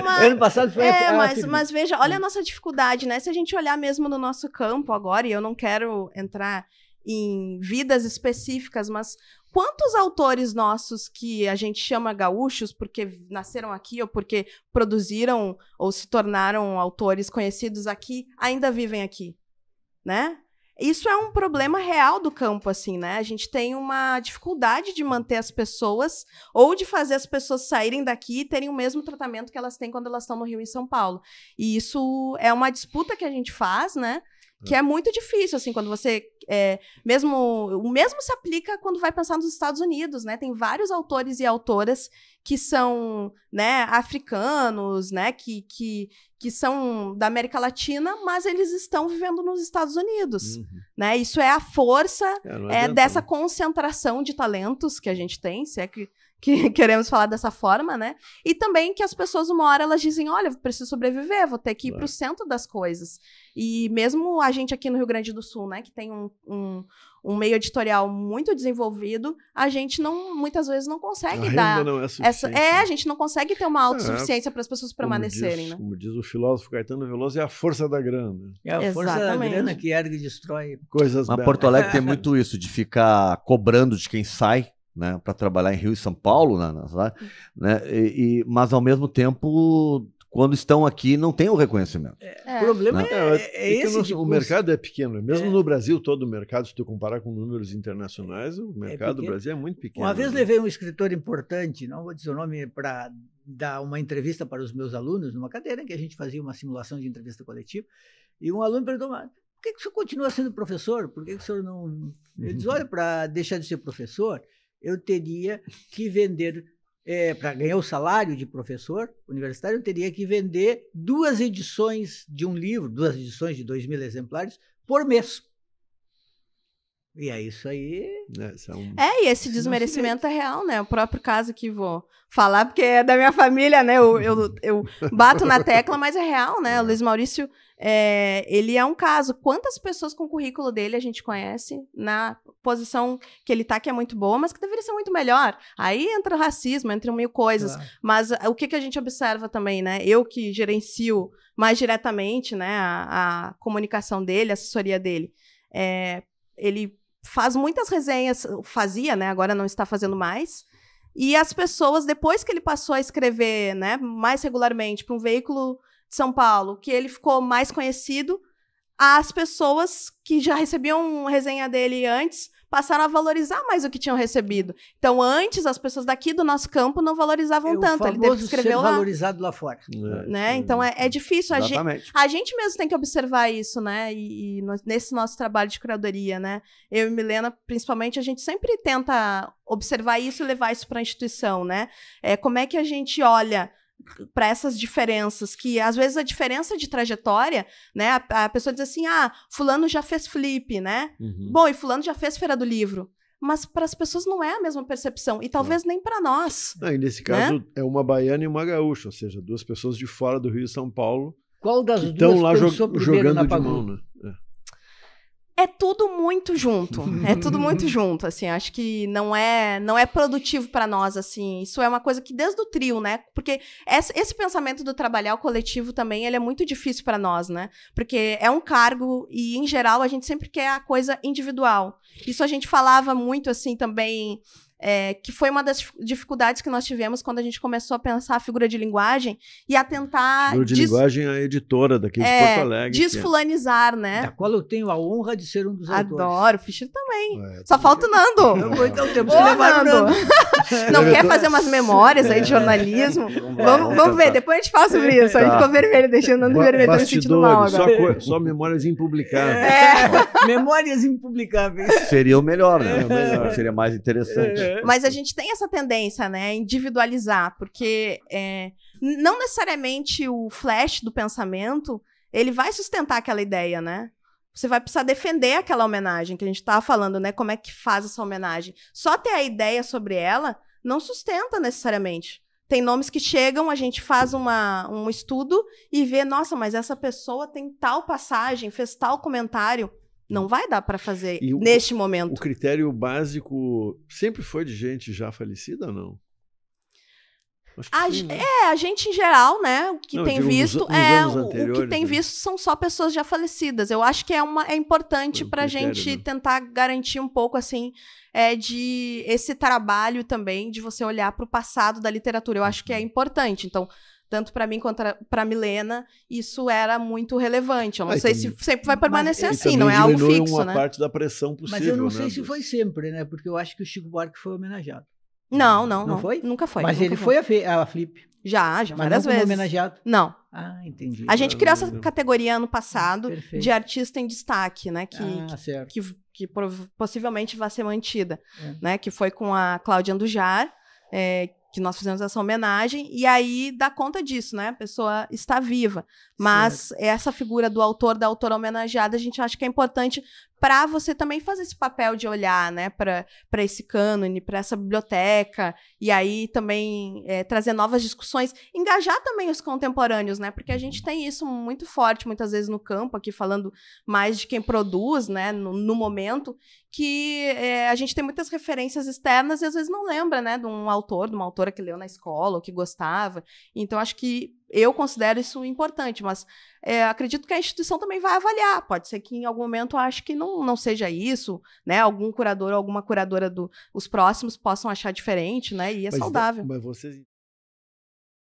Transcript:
uma... ano passado foi É, uma... Ah, mas, mas veja, olha hum. a nossa dificuldade, né? Se a gente olhar mesmo no nosso campo agora, e eu não quero entrar em vidas específicas, mas quantos autores nossos que a gente chama gaúchos porque nasceram aqui ou porque produziram ou se tornaram autores conhecidos aqui ainda vivem aqui, né? Isso é um problema real do campo, assim, né? A gente tem uma dificuldade de manter as pessoas ou de fazer as pessoas saírem daqui e terem o mesmo tratamento que elas têm quando elas estão no Rio e São Paulo. E isso é uma disputa que a gente faz, né? que é muito difícil, assim, quando você. É, mesmo O mesmo se aplica quando vai pensar nos Estados Unidos, né? Tem vários autores e autoras que são né, africanos, né? Que, que, que são da América Latina, mas eles estão vivendo nos Estados Unidos. Uhum. Né? Isso é a força é, é dessa né? concentração de talentos que a gente tem, se é que que queremos falar dessa forma, né? E também que as pessoas, uma hora, elas dizem: olha, preciso sobreviver, vou ter que ir para o centro das coisas. E mesmo a gente aqui no Rio Grande do Sul, né, que tem um, um, um meio editorial muito desenvolvido, a gente não muitas vezes não consegue dar. Não é, essa, é, né? a gente não consegue ter uma é. autossuficiência é, para as pessoas permanecerem, diz, né? Como diz o filósofo Caetano Veloso, é a força da grana. É a Exatamente. força da grana que ergue e destrói coisas Mas belas. Porto Alegre tem muito isso, de ficar cobrando de quem sai né, para trabalhar em Rio e São Paulo, né, né e, e, mas ao mesmo tempo, quando estão aqui, não tem o reconhecimento. É. O problema né? é, é, é, é, é esse. Tipo o, o mercado é pequeno. Mesmo é. no Brasil, todo o mercado, se tu comparar com números internacionais, o é mercado do Brasil é muito pequeno. Uma vez né? levei um escritor importante, não vou dizer o nome, para dar uma entrevista para os meus alunos, numa cadeira que a gente fazia uma simulação de entrevista coletiva, e um aluno perguntou, por que, que o senhor continua sendo professor? Por que, que o senhor não. Ele diz: olha, para deixar de ser professor, eu teria que vender, é, para ganhar o salário de professor universitário, eu teria que vender duas edições de um livro, duas edições de dois mil exemplares por mês. E é isso aí. É, é e esse desmerecimento é real, né? O próprio caso que vou falar, porque é da minha família, né? Eu, eu, eu bato na tecla, mas é real, né? O é. Luiz Maurício, é, ele é um caso. Quantas pessoas com o currículo dele a gente conhece na posição que ele tá, que é muito boa, mas que deveria ser muito melhor? Aí entra o racismo, entra mil coisas. Claro. Mas ah, o que, que a gente observa também, né? Eu que gerencio mais diretamente, né, a, a comunicação dele, a assessoria dele. É, ele faz muitas resenhas, fazia, né? Agora não está fazendo mais. E as pessoas, depois que ele passou a escrever, né, mais regularmente para um veículo de São Paulo, que ele ficou mais conhecido, as pessoas que já recebiam resenha dele antes passaram a valorizar mais o que tinham recebido. Então, antes, as pessoas daqui do nosso campo não valorizavam é tanto. Ele teve que escrever ser lá. valorizado lá fora. É, né? Então, é, é, difícil. A gente, a gente, mesmo tem que observar isso, né? E, e nesse nosso trabalho de curadoria, né? Eu e Milena, principalmente, a gente sempre tenta observar isso e levar isso para a instituição, né? É, como é que a gente olha para essas diferenças, que às vezes a diferença de trajetória, né? A, a pessoa diz assim: ah, fulano já fez flip, né? Uhum. Bom, e fulano já fez feira do livro. Mas para as pessoas não é a mesma percepção, e talvez não. nem para nós. Não, e nesse né? caso, né? é uma baiana e uma gaúcha, ou seja, duas pessoas de fora do Rio e São Paulo. Qual das que duas estão lá jog jogando de mão, né? É. É tudo muito junto. É tudo muito junto, assim. Acho que não é não é produtivo para nós, assim. Isso é uma coisa que desde o trio, né? Porque esse, pensamento do trabalhar o coletivo também, ele é muito difícil para nós, né? Porque é um cargo e em geral a gente sempre quer a coisa individual. Isso a gente falava muito assim também é, que foi uma das dificuldades que nós tivemos quando a gente começou a pensar a figura de linguagem e a tentar. Figura de des... linguagem, é a editora daqui de é, Porto Alegre. É Desfulanizar, né? Da qual eu tenho a honra de ser um dos Adoro, autores. Adoro, Fischer também também. É, Só falta o Nando. Não, é então é Ô, Nando. Não quer fazer umas memórias aí de é. jornalismo? Vamos, vamos, ver, depois a gente fala sobre isso. Tá. A gente tá. ficou vermelho, deixando o Nando vermelho, tô me sentindo mal agora. Só, só memórias impublicáveis. É. Memórias impublicáveis. Seria o melhor, né? Seria mais interessante. Mas a gente tem essa tendência, né? Individualizar, porque é, não necessariamente o flash do pensamento ele vai sustentar aquela ideia, né? Você vai precisar defender aquela homenagem que a gente estava falando, né? Como é que faz essa homenagem? Só ter a ideia sobre ela não sustenta necessariamente. Tem nomes que chegam, a gente faz uma, um estudo e vê, nossa, mas essa pessoa tem tal passagem, fez tal comentário. Não hum. vai dar para fazer neste momento. O critério básico sempre foi de gente já falecida ou não? A, sim, né? É, a gente em geral, né? O que Não, tem visto é o, o que tem né? visto são só pessoas já falecidas. Eu acho que é uma é importante para a gente né? tentar garantir um pouco assim é de esse trabalho também de você olhar para o passado da literatura. Eu acho que é uhum. importante. Então, tanto para mim quanto para Milena, isso era muito relevante. Eu não ah, sei se sempre vai permanecer assim, não é algo fixo, uma né? parte da pressão possível, Mas eu não sei né? se foi sempre, né? Porque eu acho que o Chico Buarque foi homenageado. Não, não. Não, não. foi? Nunca foi. Mas nunca ele foi, foi a, a Flip. Já, já Mas várias não vezes. homenageado? Não. Ah, entendi. A gente criou essa uhum. categoria ano passado Perfeito. de artista em destaque, né? Que, ah, certo. que, que possivelmente vai ser mantida, é. né? Que foi com a Cláudia Andujar, é, que nós fizemos essa homenagem, e aí dá conta disso, né? A pessoa está viva. Mas certo. essa figura do autor, da autora homenageada, a gente acha que é importante, para você também fazer esse papel de olhar, né, para esse cânone, para essa biblioteca, e aí também é, trazer novas discussões, engajar também os contemporâneos, né, porque a gente tem isso muito forte muitas vezes no campo, aqui falando mais de quem produz, né, no, no momento, que é, a gente tem muitas referências externas e às vezes não lembra, né, de um autor, de uma autora que leu na escola ou que gostava, então acho que eu considero isso importante, mas é, acredito que a instituição também vai avaliar. Pode ser que em algum momento acho que não, não seja isso, né? Algum curador ou alguma curadora dos do, próximos possam achar diferente, né? E é mas saudável. mas vocês